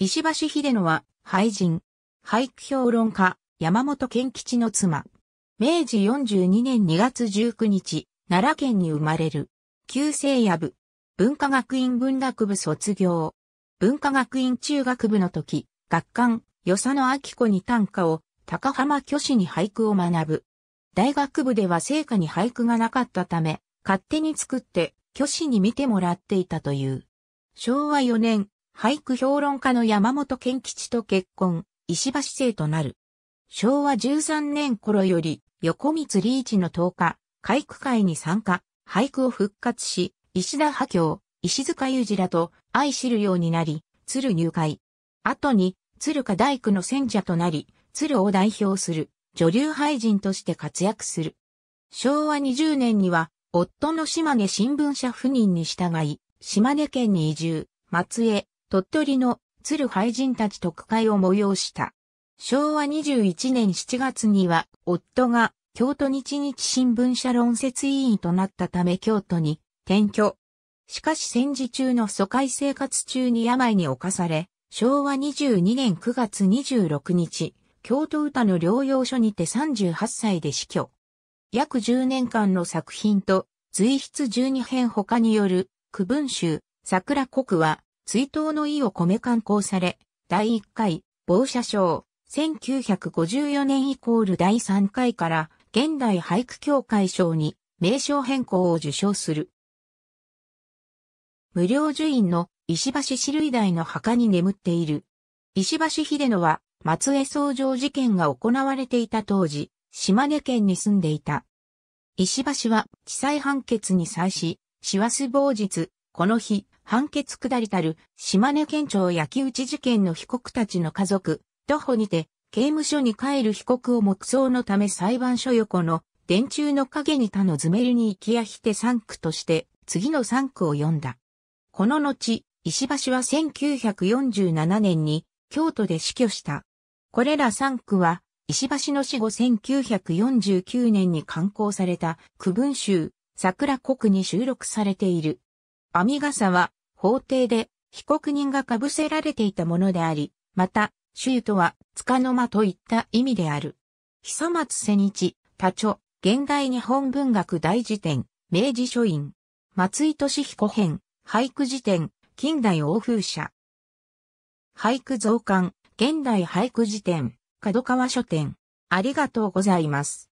石橋秀野は、俳人、俳句評論家、山本健吉の妻。明治42年2月19日、奈良県に生まれる。旧制野部。文化学院文学部卒業。文化学院中学部の時、学館、与謝野明子に短歌を、高浜巨子に俳句を学ぶ。大学部では成果に俳句がなかったため、勝手に作って、巨子に見てもらっていたという。昭和4年、俳句評論家の山本健吉と結婚、石橋生となる。昭和13年頃より、横光リーチの10日、俳句会に参加、俳句を復活し、石田波京、石塚裕二らと愛知るようになり、鶴入会。後に、鶴家大工の選者となり、鶴を代表する女流俳人として活躍する。昭和20年には、夫の島根新聞社赴任に従い、島根県に移住、松江、鳥取の鶴廃人たち特会を催した。昭和21年7月には、夫が京都日日新聞社論説委員となったため京都に転居。しかし戦時中の疎開生活中に病に侵され、昭和22年9月26日、京都歌の療養所にて38歳で死去。約10年間の作品と、随筆12編他による、区文集、桜国は、追悼の意を込め刊行され、第1回、某社賞、1954年イコール第3回から、現代俳句協会賞に、名称変更を受賞する。無料樹院の石橋四類大の墓に眠っている。石橋秀野は、松江総上事件が行われていた当時、島根県に住んでいた。石橋は地裁判決に際し、師走某日、この日、判決下りたる、島根県庁焼き討ち事件の被告たちの家族、徒歩にて、刑務所に帰る被告を黙想のため裁判所横の、電柱の陰に他のズメルに行きやして3区として、次の3区を読んだ。この後、石橋は1947年に、京都で死去した。これら3区は、石橋の死後1949年に刊行された区分集、桜国に収録されている。網傘は法廷で被告人が被せられていたものであり、また、州とは、つかの間といった意味である。久松瀬日、多著、現代日本文学大辞典、明治書院、松井俊彦編、俳句辞典、近代欧風社。俳句増刊、現代俳句辞典、角川書店。ありがとうございます。